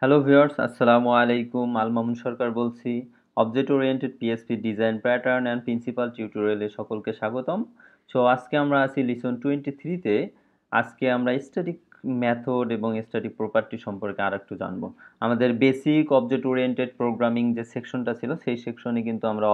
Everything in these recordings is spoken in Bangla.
হ্যালো ভিউয়ার্স আসসালামু আলাইকুম আলমামুন সরকার বলছি object oriented PHP design pattern and principle টিউটোরিয়ালে সকলকে স্বাগতম সো আজকে আমরা আছি লিসন টোয়েন্টি থ্রিতে আজকে আমরা স্ট্যাটিক ম্যাথড এবং স্ট্যাটিক প্রপার্টি সম্পর্কে আর একটু জানবো আমাদের বেসিক অবজেক্ট ওরিয়েন্টেড প্রোগ্রামিং যে সেকশনটা ছিল সেই সেকশনে কিন্তু আমরা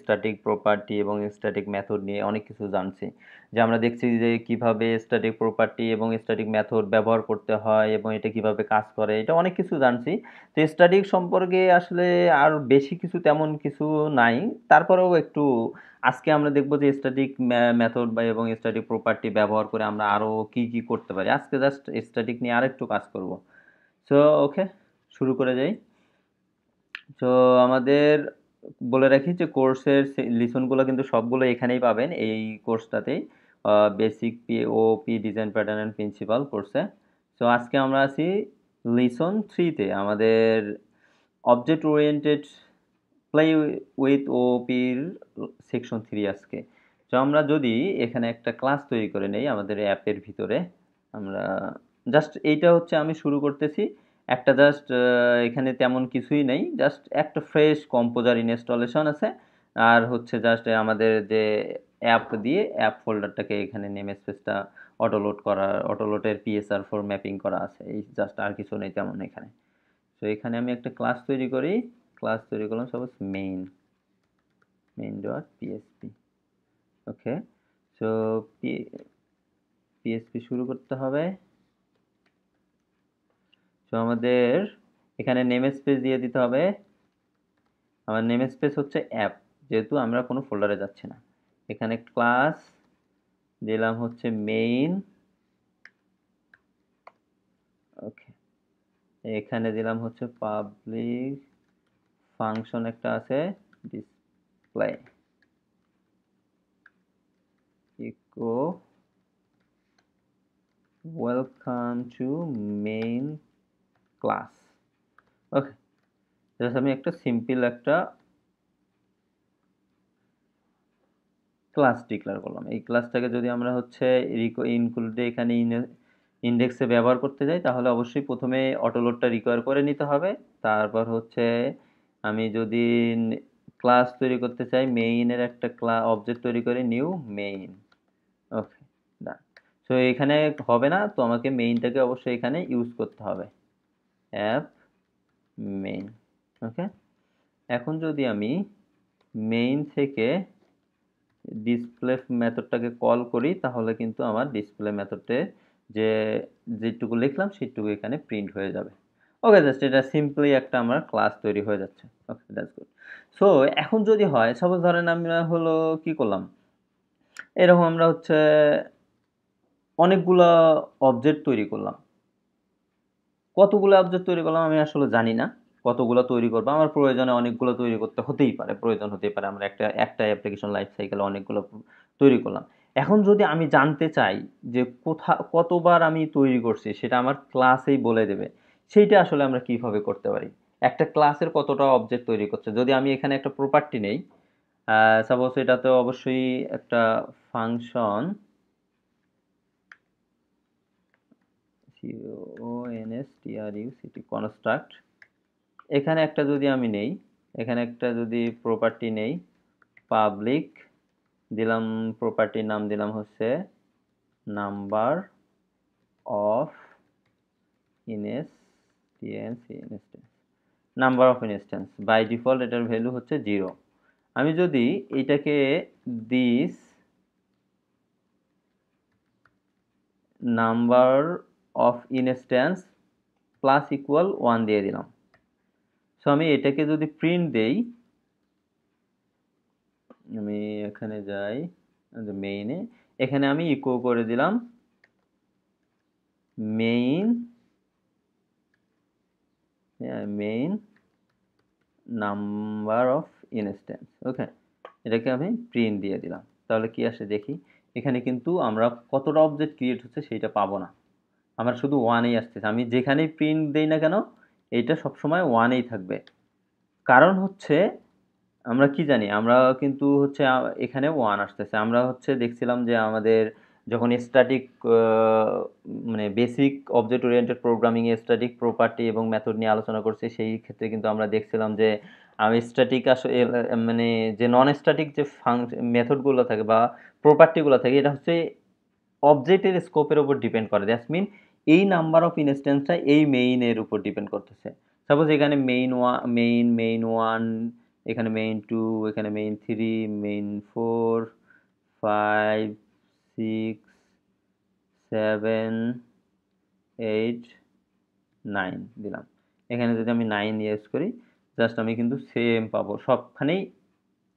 স্ট্যাটিক প্রপার্টি এবং স্ট্যাটিক মেথড নিয়ে অনেক কিছু জানছি যে আমরা দেখছি যে কিভাবে স্ট্যাটিক প্রপার্টি এবং স্ট্যাটিক মেথড ব্যবহার করতে হয় এবং এটা কিভাবে কাজ করে এটা অনেক কিছু জানছি তো স্ট্যাটিক সম্পর্কে আসলে আর বেশি কিছু তেমন কিছু নাই তারপরেও একটু আজকে আমরা দেখব যে স্ট্যাটিক মেথড বা এবং স্ট্যাটিক প্রপার্টি ব্যবহার করে আমরা আরও কি কি করতে পারি আজকে জাস্ট স্ট্যাটিক নিয়ে আরেকটু কাজ করব সো ওকে শুরু করে যাই তো আমাদের বলে রাখি যে কোর্সের লিসনগুলো কিন্তু সবগুলো এখানেই পাবেন এই কোর্সটাতেই basic P O P design pattern and principle কোর্সে সো আজকে আমরা আছি লিসন থ্রিতে আমাদের অবজেক্ট ওরিয়েন্টেড প্লে উইথ ও পির সেকশন থ্রি আজকে তো আমরা যদি এখানে একটা ক্লাস তৈরি করে নেই আমাদের অ্যাপের ভিতরে আমরা জাস্ট এইটা হচ্ছে আমি শুরু করতেছি একটা জাস্ট এখানে তেমন কিছুই নেই জাস্ট একটা ফ্রেশ কম্পোজার ইনস্টলেশন আছে আর হচ্ছে জাস্ট আমাদের যে অ্যাপ দিয়ে অ্যাপ ফোল্ডারটাকে এখানে নেম স্পেসটা অটোলোড করা অটোলোডের পিএসআর ফোর ম্যাপিং করা আছে এই জাস্ট আর কিছু নেই তেমন এখানে তো এখানে আমি একটা ক্লাস তৈরি করি ক্লাস তৈরি করলাম suppose main main dot PHP okay so PHP শুরু করতে হবে আমাদের এখানে নেম স্পেস দিয়ে দিতে হবে আমার নেম স্পেস হচ্ছে অ্যাপ যেহেতু আমরা কোনো ফোল্ডারে যাচ্ছি না এখানে ক্লাস দিলাম হচ্ছে মেইন ওকে এখানে দিলাম হচ্ছে পাবলিক ফাংশন একটা আছে display echo welcome to main class okay just আমি একটা সিম্পল একটা ক্লাস ডিক্লেয়ার করলাম এই ক্লাসটাকে যদি আমরা হচ্ছে ইনক্লুডে এখানে ইন্ডেক্সে ব্যবহার করতে যাই তাহলে অবশ্যই প্রথমে অটোলোডটা রিকোয়ার করে নিতে হবে তারপর হচ্ছে আমি যদি ক্লাস তৈরি করতে চাই মেইনের একটা ক্লা অবজেক্ট তৈরি করে new main okay done so এখানে হবে না তো আমাকে মেইনটাকে অবশ্যই এখানে ইউজ করতে হবে অ্যাপ মেইন ওকে এখন যদি আমি মেইন থেকে ডিসপ্লে মেথডটাকে কল করি তাহলে কিন্তু আমার ডিসপ্লে মেথডে যে যেটুকু লিখলাম সেটুকু এখানে প্রিন্ট হয়ে যাবে ওকে জাস্ট এটা সিম্পলি একটা আমার ক্লাস তৈরি হয়ে যাচ্ছে ওকে দ্যাটস গুড সো এখন যদি হয় সাপোজ ধরেন আমরা হলো কি করলাম এরকম আমরা হচ্ছে অনেকগুলো অবজেক্ট তৈরি করলাম কতগুলো অবজেক্ট তৈরি করলাম আমি আসলে জানি না কতগুলো তৈরি করবো আমার প্রয়োজনে অনেকগুলো তৈরি করতে হতেই পারে প্রয়োজন হতেই পারে আমরা একটা একটা অ্যাপ্লিকেশন লাইফ সাইকেলে অনেকগুলো তৈরি করলাম এখন যদি আমি জানতে চাই যে কোথা কতবার আমি তৈরি করছি সেটা আমার ক্লাসেই বলে দেবে সেইটা আসলে আমরা কিভাবে করতে পারি একটা ক্লাসের কতটা অবজেক্ট তৈরি করছে যদি আমি এখানে একটা প্রপার্টি নেই সাপোজ এটা তো অবশ্যই একটা ফাংশন এস টিআরইউসিটি এখানে একটা যদি আমি নেই এখানে একটা যদি প্রপার্টি নেই পাবলিক দিলাম প্রপার্টির নাম দিলাম হচ্ছে নাম্বার অফ ইনএস instance number of instance by default এটার ভ্যালু হচ্ছে জিরো আমি যদি এটাকে this number of instance plus equal one দিয়ে দিলাম সো আমি এটাকে যদি প্রিন্ট দেই আমি এখানে যাই মেইনে এখানে আমি ইকো করে দিলাম main main number of instance okay এটাকে আমি প্রিন্ট দিয়ে দিলাম তাহলে কি আসে দেখি এখানে কিন্তু আমরা কতটা অবজেক্ট ক্রিয়েট হচ্ছে সেইটা পাবো না আমার শুধু ওয়ানেই আসতেছে আমি যেখানেই প্রিন্ট দেই না কেন এটা সবসময় ওয়ানেই থাকবে কারণ হচ্ছে আমরা কি জানি আমরা কিন্তু হচ্ছে এখানে ওয়ান আসতেছে আমরা হচ্ছে দেখছিলাম যে আমাদের যখন স্ট্যাটিক মানে বেসিক অবজেক্ট ওরিয়েন্টেড প্রোগ্রামিংয়ে স্ট্যাটিক প্রপার্টি এবং মেথড নিয়ে আলোচনা করছি সেই ক্ষেত্রে কিন্তু আমরা দেখছিলাম যে আমি স্ট্যাটিক আসলে মানে যে নন স্ট্যাটিক যে ফাং মেথডগুলো থাকে বা প্রপার্টিগুলো থাকে এটা হচ্ছে অবজেক্টের স্কোপের উপর ডিপেন্ড করে দ্যাটস মিন এই নাম্বার অফ ইনস্ট্যান্সটা এই মেইনের উপর ডিপেন্ড করতেছে সাপোজ এখানে main one main main one এখানে মেইন টু এখানে main three main four five six seven eight nine দিলাম এখানে যদি আমি নাইন ইয়েস করি জাস্ট আমি কিন্তু সেম পাবো সবখানেই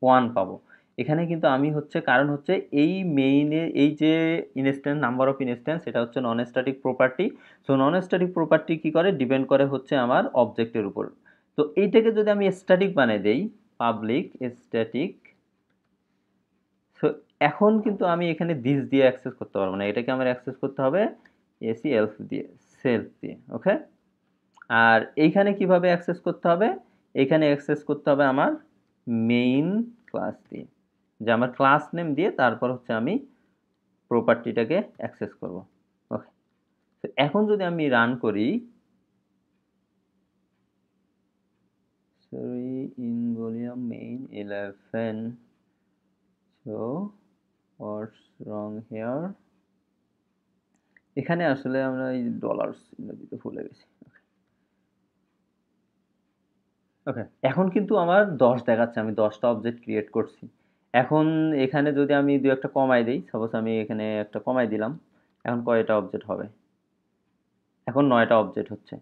ওয়ান পাবো এখানে কিন্তু আমি হচ্ছে কারণ হচ্ছে এই মেইনে এই যে ইনস্ট্যান্স নাম্বার অফ ইনস্ট্যান্স সেটা হচ্ছে non static property so non static property কী করে ডিপেন্ড করে হচ্ছে আমার অবজেক্টের উপর তো এইটাকে যদি আমি স্ট্যাটিক বানিয়ে দেই পাবলিক স্ট্যাটিক সো এখন কিন্তু আমি এখানে দিস দিয়ে অ্যাক্সেস করতে পারবো না এটাকে আমার অ্যাক্সেস করতে হবে এসি এলস দিয়ে সেলস দিয়ে ওকে আর এইখানে কিভাবে অ্যাক্সেস করতে হবে এখানে অ্যাক্সেস করতে হবে আমার মেইন ক্লাস দিয়ে যে আমার ক্লাস নেম দিয়ে তারপর হচ্ছে আমি প্রপার্টিটাকে অ্যাক্সেস করব ওকে এখন যদি আমি রান করি sorry in volume main eleven so what's wrong here এখানে আসলে আমরা এই ডলার্স দিতে ভুলে গেছি ওকে এখন কিন্তু আমার দশ দেখাচ্ছে আমি দশটা অবজেক্ট ক্রিয়েট করছি এখন এখানে যদি আমি দু একটা কমাই দিই সাপোজ আমি এখানে একটা কমাই দিলাম এখন কয়টা অবজেক্ট হবে এখন নয়টা অবজেক্ট হচ্ছে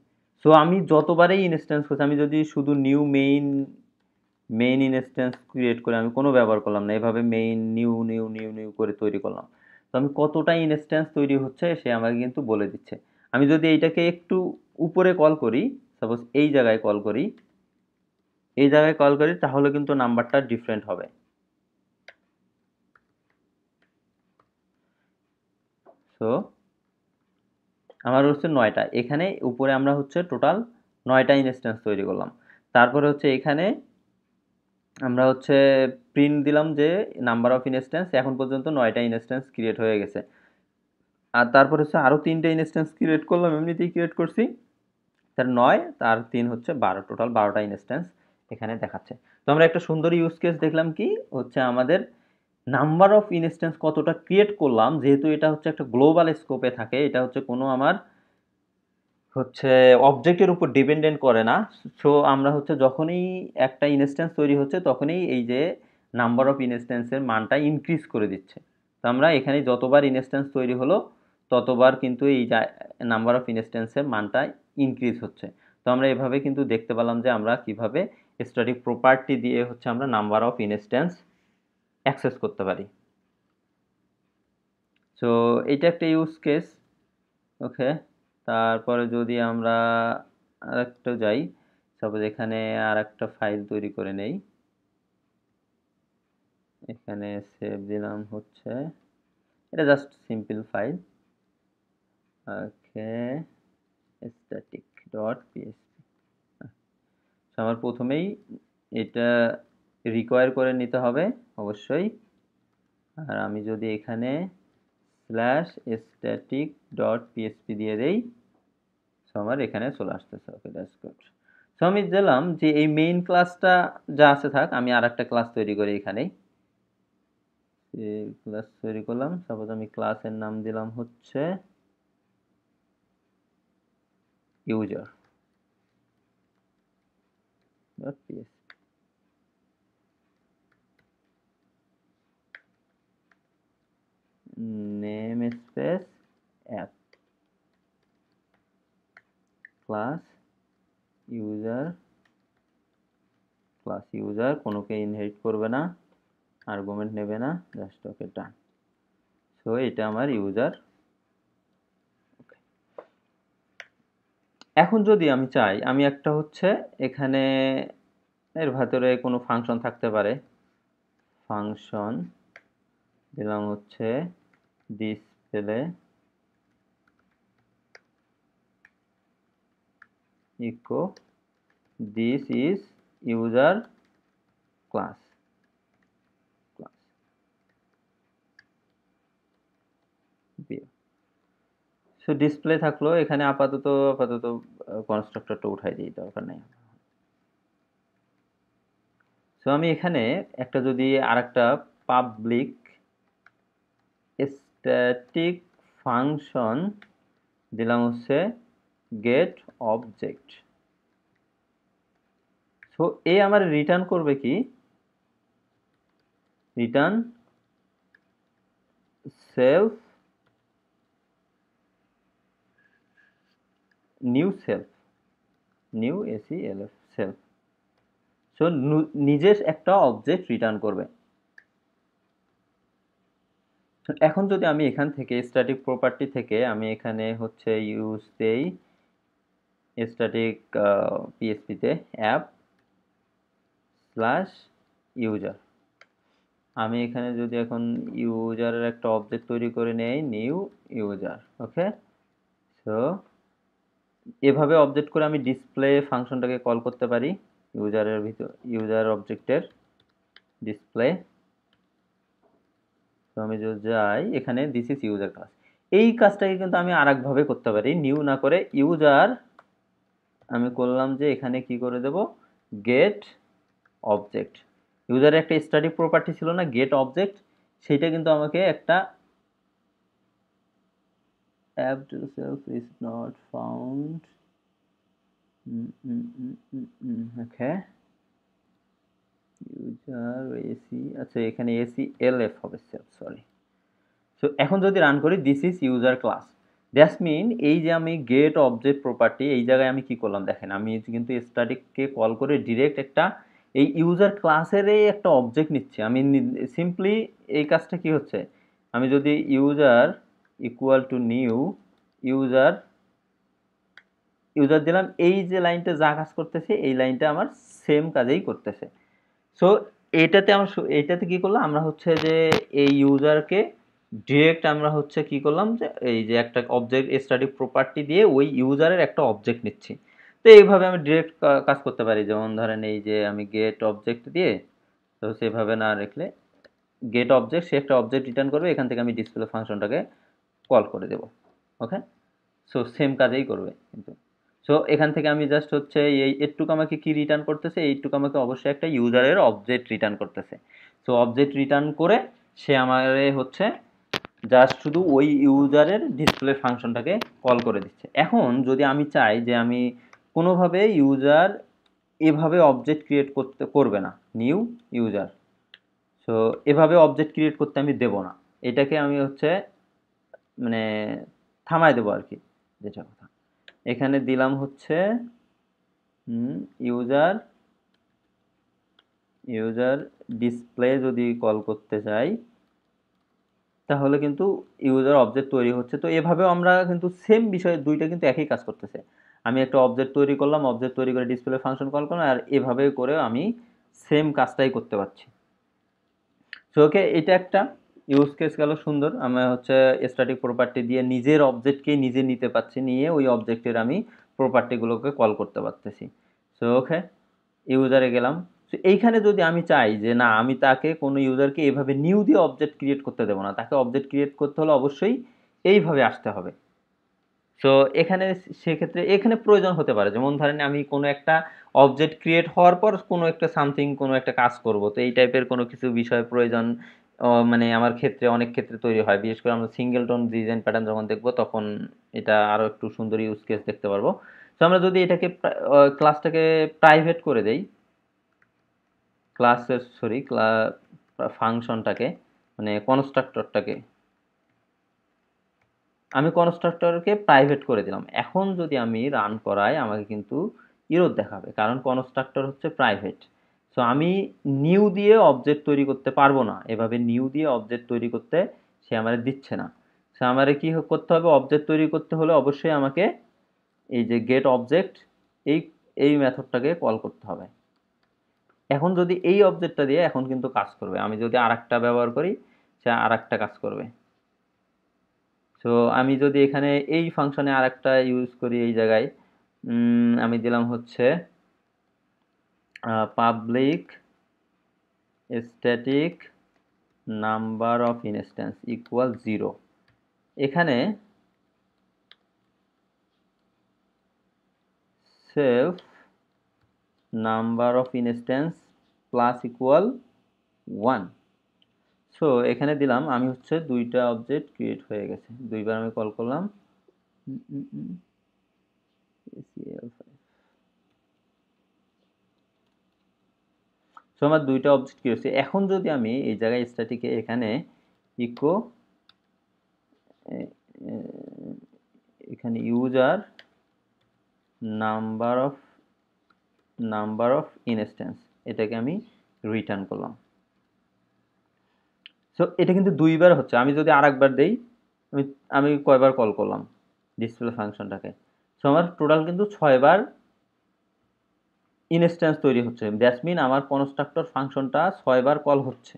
সো আমি যতবারেই ইনস্ট্যান্স করছি আমি যদি শুধু new main main instance create করে আমি কোনো ব্যবহার করলাম না এভাবে main new new new new করে তৈরি করলাম তো আমি কতটা ইনস্ট্যান্স তৈরি হচ্ছে সে আমাকে কিন্তু বলে দিচ্ছে আমি যদি এইটাকে একটু উপরে কল করি সাপোজ এই জায়গায় কল করি এই জায়গায় কল করি তাহলে কিন্তু নাম্বারটা ডিফারেন্ট হবে সো আমার হচ্ছে নয়টা এখানে উপরে আমরা হচ্ছে টোটাল নয়টা ইনস্ট্যান্স তৈরি করলাম তারপরে হচ্ছে এখানে আমরা হচ্ছে প্রিন্ট দিলাম যে নাম্বার অফ ইনস্ট্যান্স এখন পর্যন্ত নয়টা ইনস্ট্যান্স ক্রিয়েট হয়ে গেছে আর তারপরে হচ্ছে আরও তিনটে ইনস্ট্যান্স ক্রিয়েট করলাম এমনিতেই ক্রিয়েট করছি তার নয় তার তিন হচ্ছে বারো টোটাল বারোটা ইনস্ট্যান্স এখানে দেখাচ্ছে তো আমরা একটা সুন্দর ইউজ কেস দেখলাম কি হচ্ছে আমাদের নাম্বার অফ ইনস্ট্যান্স কতটা ক্রিয়েট করলাম যেহেতু এটা হচ্ছে একটা গ্লোবাল স্কোপে থাকে এটা হচ্ছে কোনো আমার হচ্ছে অবজেক্টের উপর ডিপেন্ডেন্ট করে না সো আমরা হচ্ছে যখনই একটা ইনস্ট্যান্স তৈরি হচ্ছে তখনই এই যে নাম্বার অফ ইনস্ট্যান্সের মানটা ইনক্রিজ করে দিচ্ছে তো আমরা এখানে যতবার ইনস্ট্যান্স তৈরি হলো ততবার কিন্তু এই নাম্বার অফ ইনস্ট্যান্সের মানটা ইনক্রিজ হচ্ছে তো আমরা এভাবে কিন্তু দেখতে পেলাম যে আমরা কিভাবে স্টাডি প্রপার্টি দিয়ে হচ্ছে আমরা নাম্বার অফ ইনস্ট্যান্স অ্যাক্সেস করতে পারি সো এটা একটা ইউজ কেস ওকে তারপরে যদি আমরা আর একটা যাই সাপোজ এখানে আর একটা ফাইল তৈরি করে নেই এখানে সেভ দিলাম হচ্ছে এটা just simple file okay static dot PHP আমার প্রথমেই এটা রিকোয়ার করে নিতে হবে অবশ্যই আর আমি যদি এখানে স্ল্যাশ স্ট্যাটিক ডট পিএসপি দিয়ে দেই সো আমার এখানে চলে আসতেছে ওকে দ্যাটস সো আমি দিলাম যে এই মেইন ক্লাসটা যা আছে থাক আমি আর একটা ক্লাস তৈরি করি এখানেই ক্লাস তৈরি করলাম সাপোজ আমি ক্লাসের নাম দিলাম হচ্ছে user dot PHP class user class user কোনোকে ইনহেরিট করবে না আর্গুমেন্ট নেবে না জাস্ট ওকে ডান সো এটা আমার ইউজার এখন যদি আমি চাই আমি একটা হচ্ছে এখানে এর ভেতরে কোনো ফাংশন থাকতে পারে ফাংশন দিলাম হচ্ছে display echo this is user class class so display থাকলো এখানে আপাতত আপাতত কনস্ট্রাক্টরটা উঠাই দিই দরকার নাই সো আমি এখানে একটা যদি আরেকটা পাবলিক স্ট্যাটিক ফাংশন দিলাম হচ্ছে গেট অবজেক্ট সো এ আমার রিটার্ন করবে কি return self new self new S L F self so নিজের একটা অবজেক্ট রিটার্ন করবে এখন যদি আমি এখান থেকে স্ট্যাটিক প্রপার্টি থেকে আমি এখানে হচ্ছে ইউজ দেই স্ট্যাটিক পিএসপিতে অ্যাপ স্ল্যাশ ইউজার আমি এখানে যদি এখন ইউজারের একটা অবজেক্ট তৈরি করে নেই নিউ ইউজার ওকে সো এভাবে অবজেক্ট করে আমি ডিসপ্লে ফাংশনটাকে কল করতে পারি ইউজারের ভিতর ইউজার অবজেক্টের ডিসপ্লে তো আমি যদি যাই এখানে দিস ইজ ইউজার ক্লাস এই কাজটাকে কিন্তু আমি আর করতে পারি নিউ না করে ইউজার আমি করলাম যে এখানে কি করে দেব গেট অবজেক্ট ইউজার একটা স্টাডি প্রপার্টি ছিল না গেট অবজেক্ট সেইটা কিন্তু আমাকে একটা app to self is not found okay user S আচ্ছা এখানে এসি এল এফ হবে সরি সো এখন যদি রান করি দিস ইজ ইউজার ক্লাস জ্যাসমিন এই যে আমি গেট অবজেক্ট প্রপার্টি এই জায়গায় আমি কি করলাম দেখেন আমি কিন্তু স্ট্যাটিককে কল করে ডিরেক্ট একটা এই ইউজার ক্লাসেরই একটা অবজেক্ট নিচ্ছে আমি সিম্পলি এই কাজটা কি হচ্ছে আমি যদি user equal to new user user দিলাম এই যে লাইনটা যা কাজ করতেছে এই লাইনটা আমার সেম কাজেই করতেছে সো এটাতে আমার এটাতে কি করলাম আমরা হচ্ছে যে এই ইউজারকে ডিরেক্ট আমরা হচ্ছে কি করলাম যে এই যে একটা অবজেক্ট স্টাডি প্রপার্টি দিয়ে ওই ইউজারের একটা অবজেক্ট নিচ্ছি তো এইভাবে আমি ডিরেক্ট কাজ করতে পারি যেমন ধরেন এই যে আমি গেট অবজেক্ট দিয়ে তো সেভাবে না রেখলে গেট অবজেক্ট সে একটা অবজেক্ট রিটার্ন করবে এখান থেকে আমি ডিসপ্লে ফাংশনটাকে কল করে দেব ওকে সো সেম কাজেই করবে কিন্তু সো এখান থেকে আমি জাস্ট হচ্ছে এই এটুকু আমাকে কী রিটার্ন করতেছে এইটুকু আমাকে অবশ্যই একটা ইউজারের অবজেক্ট রিটার্ন করতেছে সো অবজেক্ট রিটার্ন করে সে আমারে হচ্ছে জাস্ট শুধু ওই ইউজারের ডিসপ্লে ফাংশনটাকে কল করে দিচ্ছে এখন যদি আমি চাই যে আমি কোনোভাবে ইউজার এভাবে অবজেক্ট ক্রিয়েট করতে করবে না নিউ ইউজার সো এভাবে অবজেক্ট ক্রিয়েট করতে আমি দেব না এটাকে আমি হচ্ছে মানে থামায় দেবো আর কি যেটা কথা এখানে দিলাম হচ্ছে ইউজার ইউজার ডিসপ্লে যদি কল করতে চাই তাহলে কিন্তু ইউজার অবজেক্ট তৈরি হচ্ছে তো এভাবেও আমরা কিন্তু সেম বিষয়ে দুইটা কিন্তু একই কাজ করতেছে আমি একটা অবজেক্ট তৈরি করলাম অবজেক্ট তৈরি করে ডিসপ্লে ফাংশন কল করলাম আর এভাবে করে আমি সেম কাজটাই করতে পারছি সো ওকে এটা একটা ইউজ কেস গেল সুন্দর আমি হচ্ছে স্ট্যাটিক প্রপার্টি দিয়ে নিজের অবজেক্টকে নিজে নিতে পারছি নিয়ে ওই অবজেক্টের আমি প্রপার্টিগুলোকে কল করতে পারতেছি সো ওকে ইউজারে গেলাম তো এইখানে যদি আমি চাই যে না আমি তাকে কোনো ইউজারকে এভাবে নিউ দিয়ে অবজেক্ট ক্রিয়েট করতে দেবো না তাকে অবজেক্ট ক্রিয়েট করতে হলে অবশ্যই এইভাবে আসতে হবে সো এখানে সেক্ষেত্রে এখানে প্রয়োজন হতে পারে যেমন ধরেন আমি কোনো একটা অবজেক্ট ক্রিয়েট হওয়ার পর কোনো একটা সামথিং কোনো একটা কাজ করব তো এই টাইপের কোনো কিছু বিষয় প্রয়োজন মানে আমার ক্ষেত্রে অনেক ক্ষেত্রে তৈরি হয় বিশেষ করে আমরা সিঙ্গেল টোন ডিজাইন প্যাটার্ন যখন দেখব তখন এটা আরও একটু সুন্দর ইউজ কেস দেখতে পারবো তো আমরা যদি এটাকে ক্লাসটাকে প্রাইভেট করে দেই ক্লাসের সরি ক্লা ফাংশনটাকে মানে কনস্ট্রাক্টরটাকে আমি কনস্ট্রাক্টরকে প্রাইভেট করে দিলাম এখন যদি আমি রান করাই আমাকে কিন্তু ইরোদ দেখাবে কারণ কনস্ট্রাক্টর হচ্ছে প্রাইভেট সো আমি নিউ দিয়ে অবজেক্ট তৈরি করতে পারবো না এভাবে নিউ দিয়ে অবজেক্ট তৈরি করতে সে আমার দিচ্ছে না সে আমার কি করতে হবে অবজেক্ট তৈরি করতে হলে অবশ্যই আমাকে এই যে গেট অবজেক্ট এই এই মেথডটাকে কল করতে হবে এখন যদি এই অবজেক্টটা দিয়ে এখন কিন্তু কাজ করবে আমি যদি আর ব্যবহার করি সে আর কাজ করবে সো আমি যদি এখানে এই ফাংশনে আর ইউজ করি এই জায়গায় আমি দিলাম হচ্ছে public static number of instance equal zero এখানে save number of instance plus equal one so এখানে দিলাম আমি হচ্ছে দুইটা অবজেক্ট ক্রিয়েট হয়ে গেছে দুইবার আমি কল করলাম সো আমার দুইটা অবজেক্ট ক্রিয়েট হচ্ছে এখন যদি আমি এই জায়গায় স্ট্যাটিকে এখানে ইকো এখানে user number of number of instance এটাকে আমি রিটার্ন করলাম সো এটা কিন্তু দুইবার হচ্ছে আমি যদি আরেকবার দেই আমি আমি কয়বার কল করলাম ডিসপ্লে ফাংশনটাকে সো আমার টোটাল কিন্তু ছয়বার ইনস্ট্যান্স তৈরি হচ্ছে দ্যাটস আমার কনস্ট্রাক্টর ফাংশনটা ছয়বার কল হচ্ছে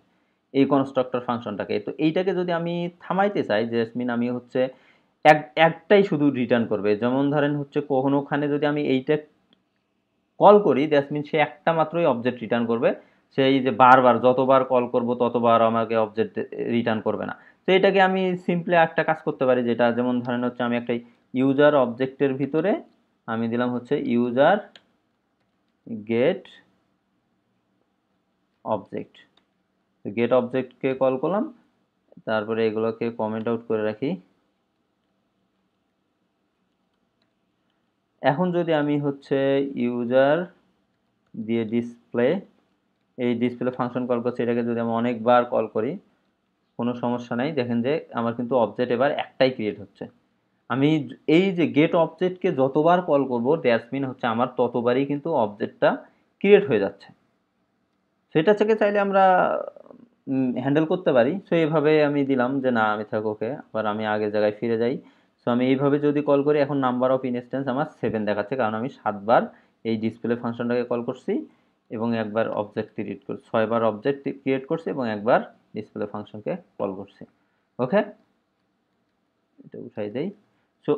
এই কনস্ট্রাক্টর ফাংশনটাকে তো এইটাকে যদি আমি থামাইতে চাই জেসমিন আমি হচ্ছে এক একটাই শুধু রিটার্ন করবে যেমন ধরেন হচ্ছে কোনোখানে যদি আমি এইটা কল করি দ্যাট মিন সে একটা মাত্রই অবজেক্ট রিটার্ন করবে সেই যে বারবার যতবার কল করব ততবার আমাকে অবজেক্ট রিটার্ন করবে না তো এটাকে আমি সিম্পলি একটা কাজ করতে পারি যেটা যেমন ধরেন হচ্ছে আমি একটা ইউজার অবজেক্টের ভিতরে আমি দিলাম হচ্ছে ইউজার গেট অবজেক্ট তো গেট অবজেক্টকে কল করলাম তারপরে এগুলোকে কমেন্ট আউট করে রাখি এখন যদি আমি হচ্ছে ইউজার দিয়ে ডিসপ্লে এই ডিসপ্লে ফাংশন কল করছি এটাকে যদি আমি অনেকবার কল করি কোনো সমস্যা নাই দেখেন যে আমার কিন্তু অবজেক্ট এবার একটাই ক্রিয়েট হচ্ছে আমি এই যে গেট অবজেক্টকে যতবার কল করব ড্যাসমিন হচ্ছে আমার ততবারই কিন্তু অবজেক্টটা ক্রিয়েট হয়ে যাচ্ছে সেটা থেকে চাইলে আমরা হ্যান্ডেল করতে পারি সো এইভাবে আমি দিলাম যে না আমি থাকো ওকে আবার আমি আগের জায়গায় ফিরে যাই সো আমি এইভাবে যদি কল করি এখন নাম্বার অফ ইনস্ট্যান্স আমার সেভেন দেখাচ্ছে কারণ আমি সাতবার এই ডিসপ্লে ফাংশনটাকে কল করছি এবং একবার অবজেক্ট ক্রিয়েট করছি ছয়বার অবজেক্ট ক্রিয়েট করছি এবং একবার ডিসপ্লে ফাংশনকে কল করছি ওকে এটা উঠাই দেই সো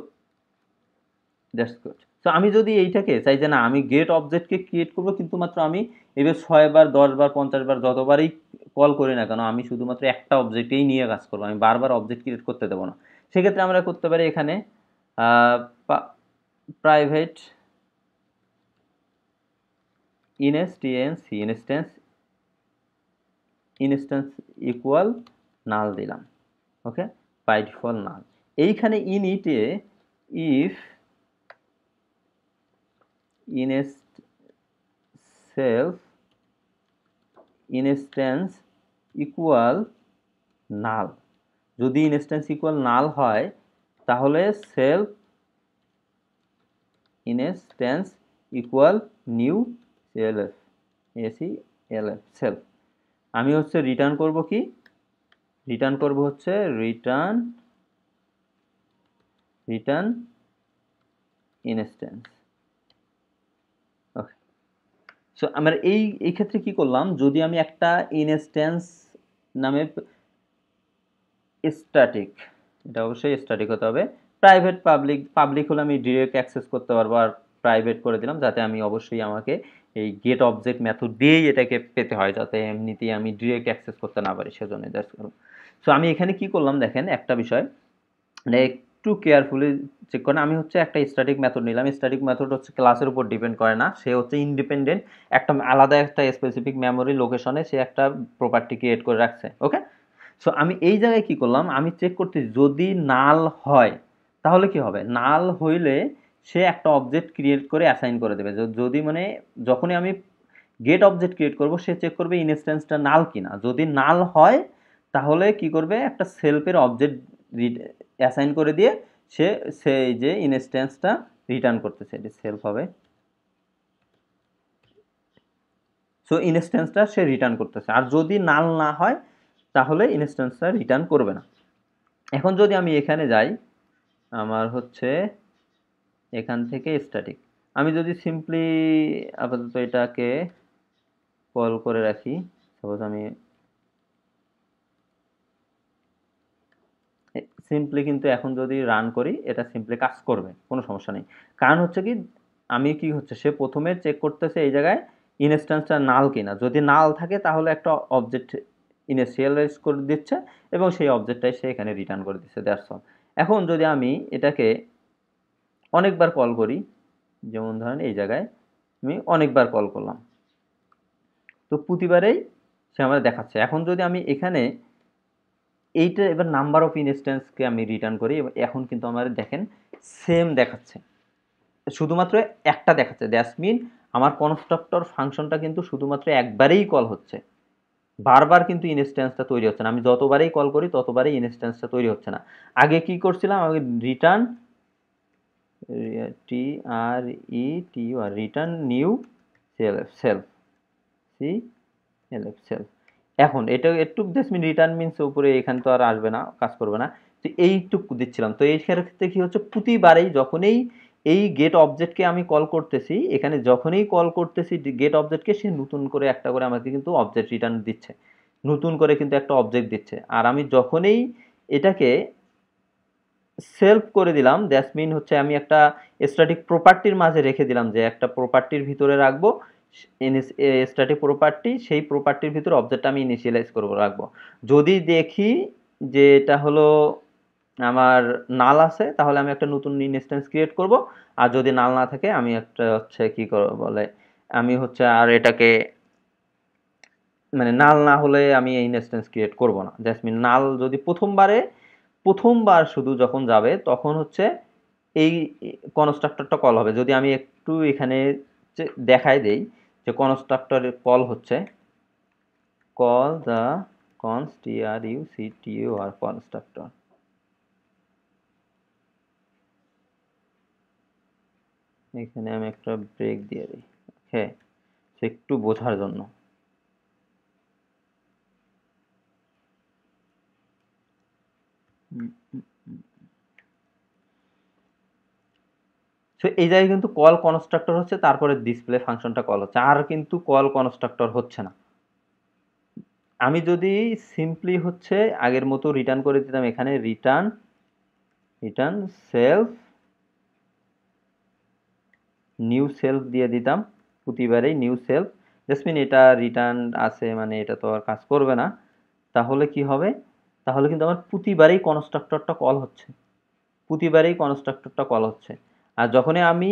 দ্যাটস গুড সো আমি যদি এইটাকে চাই যে না আমি গেট অবজেক্টকে ক্রিয়েট করবো কিন্তু মাত্র আমি এবার ছয়বার দশবার পঞ্চাশবার যতবারই কল করি না কেন আমি শুধুমাত্র একটা অবজেক্টেই নিয়ে কাজ করবো আমি বারবার অবজেক্ট ক্রিয়েট করতে দেবো না সেক্ষেত্রে আমরা করতে পারি এখানে private instance instance instance equal null দিলাম ওকে বাই ডিফল নাল এইখানে ইনিটে ইফ ইনস্ট সেলফ ইনস্টেন্স ইকুয়াল নাল যদি ইনস্ট্যান্স ইকুয়াল নাল হয় তাহলে self instance equal new LF AC LF self আমি হচ্ছে রিটার্ন করব কি রিটার্ন করব হচ্ছে return return instance okay so আমার এই এই ক্ষেত্রে কি করলাম যদি আমি একটা ইনস্ট্যান্স নামে স্ট্যাটিক এটা অবশ্যই স্ট্যাটিক হতে হবে প্রাইভেট পাবলিক পাবলিক হলে আমি ডিরেক্ট অ্যাক্সেস করতে পারবো আর প্রাইভেট করে দিলাম যাতে আমি অবশ্যই আমাকে এই গেট অবজেক্ট মেথড দিয়েই এটাকে পেতে হয় যাতে এমনিতেই আমি ডিরেক্ট অ্যাক্সেস করতে না পারি সেজন্য সো আমি এখানে কি করলাম দেখেন একটা বিষয় মানে একটু কেয়ারফুলি চেক করেন আমি হচ্ছে একটা স্ট্যাটিক মেথড নিলাম স্ট্যাটিক মেথড হচ্ছে ক্লাসের উপর ডিপেন্ড করে না সে হচ্ছে ইন্ডিপেন্ডেন্ট একটা আলাদা একটা স্পেসিফিক মেমোরি লোকেশনে সে একটা প্রপার্টি ক্রিয়েট করে রাখছে ওকে সো আমি এই জায়গায় কি করলাম আমি চেক করতে যদি নাল হয় তাহলে কি হবে নাল হইলে সে একটা অবজেক্ট ক্রিয়েট করে অ্যাসাইন করে দেবে যদি মানে যখনই আমি গেট অবজেক্ট ক্রিয়েট করব সে চেক করবে ইনস্ট্যান্সটা নাল কিনা যদি নাল হয় তাহলে কি করবে একটা সেলফের অবজেক্ট অ্যাসাইন করে দিয়ে সে সেই যে ইনস্ট্যান্সটা রিটার্ন করতেছে এটি সেলফ হবে সো ইনস্ট্যান্সটা সে রিটার্ন করতেছে আর যদি নাল না হয় তাহলে ইনস্ট্যান্সটা রিটার্ন করবে না এখন যদি আমি এখানে যাই আমার হচ্ছে এখান থেকে স্ট্যাটিক আমি যদি সিম্পলি আপাতত এটাকে কল করে রাখি সাপোজ আমি সিম্পলি কিন্তু এখন যদি রান করি এটা সিম্পলি কাজ করবে কোনো সমস্যা নেই কারণ হচ্ছে কি আমি কি হচ্ছে সে প্রথমে চেক করতেছে এই জায়গায় ইনস্ট্যান্সটা নাল কিনা যদি নাল থাকে তাহলে একটা অবজেক্ট ইনিশিয়ালাইজ করে দিচ্ছে এবং সেই অবজেক্টটাই সে এখানে রিটার্ন করে দিচ্ছে দ্যাটস অল এখন যদি আমি এটাকে অনেকবার কল করি যেমন ধরেন এই জায়গায় আমি অনেকবার কল করলাম তো প্রতিবারেই সে আমার দেখাচ্ছে এখন যদি আমি এখানে এইটা এবার নাম্বার অফ ইনস্ট্যান্সকে আমি রিটার্ন করি এখন কিন্তু আমার দেখেন সেম দেখাচ্ছে শুধুমাত্র একটা দেখাচ্ছে দ্যাটস মিন আমার কনস্ট্রাক্টর ফাংশনটা কিন্তু শুধুমাত্র একবারেই কল হচ্ছে বারবার কিন্তু ইনস্ট্যান্সটা তৈরি হচ্ছে না আমি যতবারই কল করি ততবারই ইনস্ট্যান্সটা তৈরি হচ্ছে না আগে কি করছিলাম আমি return T R E T R return new self self C LF self এখন এটা একটু মিন রিটার্ন মিনস উপরে এখানে তো আর আসবে না কাজ করবে না তো এইটুকু দিচ্ছিলাম তো এই ক্ষেত্রে কী হচ্ছে প্রতিবারেই যখনই এই গেট অবজেক্টকে আমি কল করতেছি এখানে যখনই কল করতেছি গেট অবজেক্টকে সে নতুন করে একটা করে আমাকে কিন্তু অবজেক্ট রিটার্ন দিচ্ছে নতুন করে কিন্তু একটা অবজেক্ট দিচ্ছে আর আমি যখনই এটাকে সেলফ করে দিলাম দ্যাট মিন হচ্ছে আমি একটা স্ট্যাটিক প্রপার্টির মাঝে রেখে দিলাম যে একটা প্রপার্টির ভিতরে রাখবো স্ট্যাটিক প্রপার্টি সেই প্রপার্টির ভিতরে অবজেক্টটা আমি ইনিশিয়ালাইজ করবো রাখবো যদি দেখি যে এটা হলো আমার নাল আছে তাহলে আমি একটা নতুন ইনস্ট্যান্স ক্রিয়েট করব আর যদি নাল না থাকে আমি একটা হচ্ছে কি বলে আমি হচ্ছে আর এটাকে মানে নাল না হলে আমি এই ইনস্ট্যান্স ক্রিয়েট করব না জ্যাসমিন নাল যদি প্রথমবারে প্রথমবার শুধু যখন যাবে তখন হচ্ছে এই কনস্ট্রাক্টরটা কল হবে যদি আমি একটু এখানে দেখাই দেই যে কনস্ট্রাক্টর কল হচ্ছে call the constructor U C T R constructor এখানে আমি একটা ব্রেক দিয়ে দিই ওকে একটু বোঝার জন্য সো এই জায়গায় কিন্তু কল কনস্ট্রাক্টর হচ্ছে তারপরে ডিসপ্লে ফাংশনটা কল হচ্ছে আর কিন্তু কল কনস্ট্রাক্টর হচ্ছে না আমি যদি সিম্পলি হচ্ছে আগের মতো রিটার্ন করে দিতাম এখানে return return self new self দিয়ে দিতাম প্রতিবারেই নিউ সেলফ জাস্টমিন এটা রিটার্ন আছে মানে এটা তো আর কাজ করবে না তাহলে কি হবে তাহলে কিন্তু আমার প্রতিবারেই কনস্ট্রাক্টরটা কল হচ্ছে প্রতিবারেই কনস্ট্রাক্টরটা কল হচ্ছে আর যখনই আমি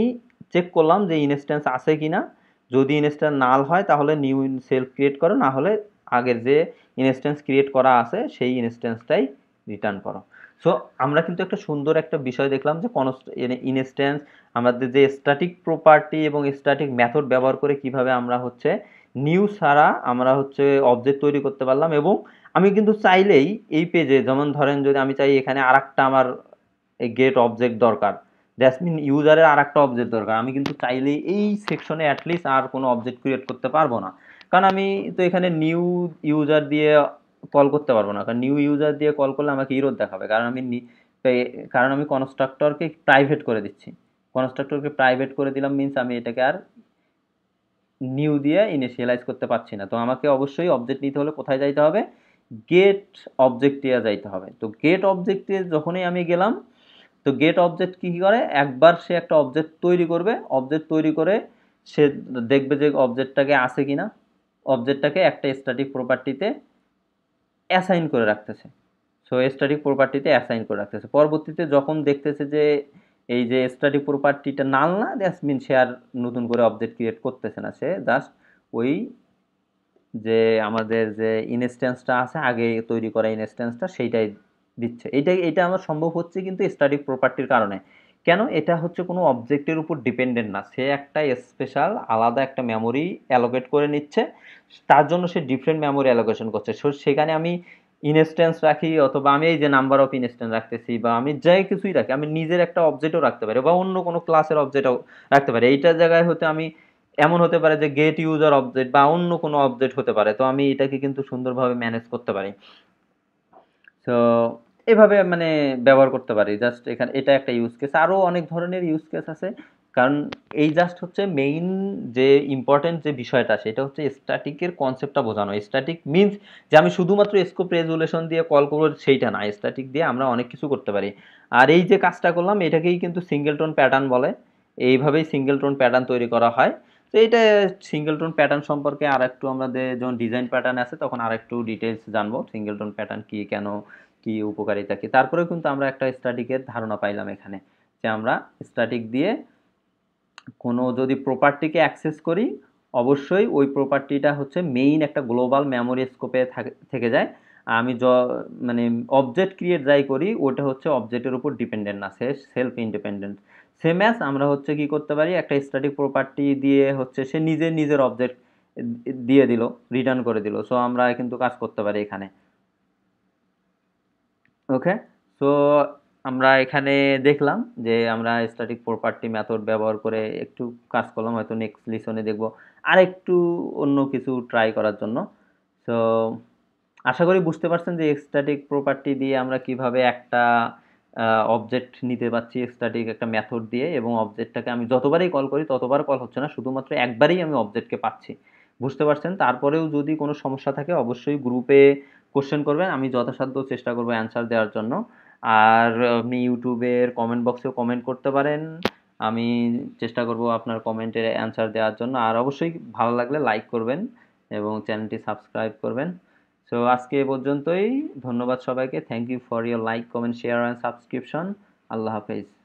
চেক করলাম যে ইনস্ট্যান্স আছে কি না যদি ইনস্ট্যান্স নাল হয় তাহলে নিউ সেলফ ক্রিয়েট করো না হলে আগের যে ইনস্ট্যান্স ক্রিয়েট করা আছে সেই ইনস্ট্যান্সটাই রিটার্ন করো সো আমরা কিন্তু একটা সুন্দর একটা বিষয় দেখলাম যে কনস্ট ইনস্ট্যান্স মানে আমাদের যে স্ট্যাটিক প্রপার্টি এবং স্ট্যাটিক মেথড ব্যবহার করে কিভাবে আমরা হচ্ছে নিউ ছাড়া আমরা হচ্ছে অবজেক্ট তৈরি করতে পারলাম এবং আমি কিন্তু চাইলেই এই পেজে যেমন ধরেন যদি আমি চাই এখানে আর আমার গেট অবজেক্ট দরকার মিন ইউজারের আর একটা অবজেক্ট দরকার আমি কিন্তু চাইলেই এই সেকশনে অ্যাটলিস্ট আর কোনো অবজেক্ট ক্রিয়েট করতে পারবো না কারণ আমি তো এখানে নিউ ইউজার দিয়ে কল করতে পারবো না কারণ নিউ ইউজার দিয়ে কল করলে আমাকে ইরোর দেখাবে কারণ আমি কারণ আমি কনস্ট্রাক্টরকে প্রাইভেট করে দিচ্ছি কনস্ট্রাক্টরকে প্রাইভেট করে দিলাম মিনস আমি এটাকে আর নিউ দিয়ে ইনিশিয়ালাইজ করতে পারছি না তো আমাকে অবশ্যই অবজেক্ট নিতে হলে কোথায় যাইতে হবে গেট অবজেক্টে যাইতে হবে তো গেট অবজেক্টে যখনই আমি গেলাম তো গেট অবজেক্ট কী করে একবার সে একটা অবজেক্ট তৈরি করবে অবজেক্ট তৈরি করে সে দেখবে যে অবজেক্টটাকে আছে কি না অবজেক্টটাকে একটা স্ট্যাটিক প্রপার্টিতে অ্যাসাইন করে রাখতেছে সো স্ট্যাটিক প্রপার্টিতে অ্যাসাইন করে রাখতেছে পরবর্তীতে যখন দেখতেছে যে এই যে স্ট্যাটিক প্রপার্টিটা নাল না দ্যাটস মিন সে আর নতুন করে অবজেক্ট ক্রিয়েট করতেছে না সে জাস্ট ওই যে আমাদের যে ইনস্ট্যান্সটা আছে আগে তৈরি করা ইনস্ট্যান্সটা সেইটাই দিচ্ছে এইটাই এটা আমার সম্ভব হচ্ছে কিন্তু স্ট্যাটিক প্রপার্টির কারণে কেন এটা হচ্ছে কোনো অবজেক্টের উপর ডিপেন্ডেন্ট না সে একটা স্পেশাল আলাদা একটা মেমোরি অ্যালোকেট করে নিচ্ছে তার জন্য সে ডিফারেন্ট মেমোরি অ্যালোকেশন করছে সো সেখানে আমি ইনস্ট্যান্স রাখি অথবা আমি এই যে নাম্বার অফ ইনস্ট্যান্স রাখতেছি বা আমি যাই কিছুই রাখি আমি নিজের একটা অবজেক্টও রাখতে পারি বা অন্য কোনো ক্লাসের অবজেক্টও রাখতে পারি এইটার জায়গায় হতে আমি এমন হতে পারে যে গেট ইউজার অবজেক্ট বা অন্য কোনো অবজেক্ট হতে পারে তো আমি এটাকে কিন্তু সুন্দরভাবে ম্যানেজ করতে পারি তো এভাবে মানে ব্যবহার করতে পারি জাস্ট এখানে এটা একটা ইউজ কেস আরও অনেক ধরনের ইউজ কেস আছে কারণ এই জাস্ট হচ্ছে মেইন যে ইম্পর্টেন্ট যে বিষয়টা সেটা হচ্ছে স্ট্যাটিকের কনসেপ্টটা বোঝানো স্ট্যাটিক মিনস যে আমি শুধুমাত্র স্কোপ রেজুলেশন দিয়ে কল করবো সেইটা না স্ট্যাটিক দিয়ে আমরা অনেক কিছু করতে পারি আর এই যে কাজটা করলাম এটাকেই কিন্তু সিঙ্গেল টোন প্যাটার্ন বলে এইভাবেই সিঙ্গেল টোন প্যাটার্ন তৈরি করা হয় তো এটা সিঙ্গেল টোন প্যাটার্ন সম্পর্কে আর একটু আমাদের যখন ডিজাইন প্যাটার্ন আছে তখন আর একটু ডিটেলস জানবো সিঙ্গেল টোন প্যাটার্ন কী কেন কি উপকারিতা কি তারপরেও কিন্তু আমরা একটা স্ট্যাটিকের ধারণা পাইলাম এখানে যে আমরা স্ট্যাটিক দিয়ে কোনো যদি প্রপার্টিকে অ্যাক্সেস করি অবশ্যই ওই প্রপার্টিটা হচ্ছে মেইন একটা গ্লোবাল মেমোরি স্কোপে থেকে যায় আমি য মানে অবজেক্ট ক্রিয়েট যাই করি ওটা হচ্ছে অবজেক্টের উপর ডিপেন্ডেন্ট না সে সেলফ ইন্ডিপেন্ডেন্ট সেম অ্যাস আমরা হচ্ছে কি করতে পারি একটা স্ট্যাটিক প্রপার্টি দিয়ে হচ্ছে সে নিজের নিজের অবজেক্ট দিয়ে দিল রিটার্ন করে দিল সো আমরা কিন্তু কাজ করতে পারি এখানে ওকে সো আমরা এখানে দেখলাম যে আমরা স্ট্যাটিক প্রপার্টি মেথড ব্যবহার করে একটু কাজ করলাম হয়তো নেক্সট লিসনে দেখব আর একটু অন্য কিছু ট্রাই করার জন্য সো আশা করি বুঝতে পারছেন যে স্ট্যাটিক প্রপার্টি দিয়ে আমরা কিভাবে একটা অবজেক্ট নিতে পারছি স্ট্যাটিক একটা মেথড দিয়ে এবং অবজেক্টটাকে আমি যতবারই কল করি ততবার কল হচ্ছে না শুধুমাত্র একবারেই আমি অবজেক্টকে পাচ্ছি বুঝতে পারছেন তারপরেও যদি কোনো সমস্যা থাকে অবশ্যই গ্রুপে কোশ্চেন করবেন আমি যথাসাধ্য চেষ্টা করবো অ্যান্সার দেওয়ার জন্য আর আপনি ইউটিউবের কমেন্ট বক্সেও কমেন্ট করতে পারেন আমি চেষ্টা করব আপনার কমেন্টের অ্যান্সার দেওয়ার জন্য আর অবশ্যই ভালো লাগলে লাইক করবেন এবং চ্যানেলটি সাবস্ক্রাইব করবেন সো আজকে এ পর্যন্তই ধন্যবাদ সবাইকে thank you for your like comment share and subscription আল্লাহ হাফেজ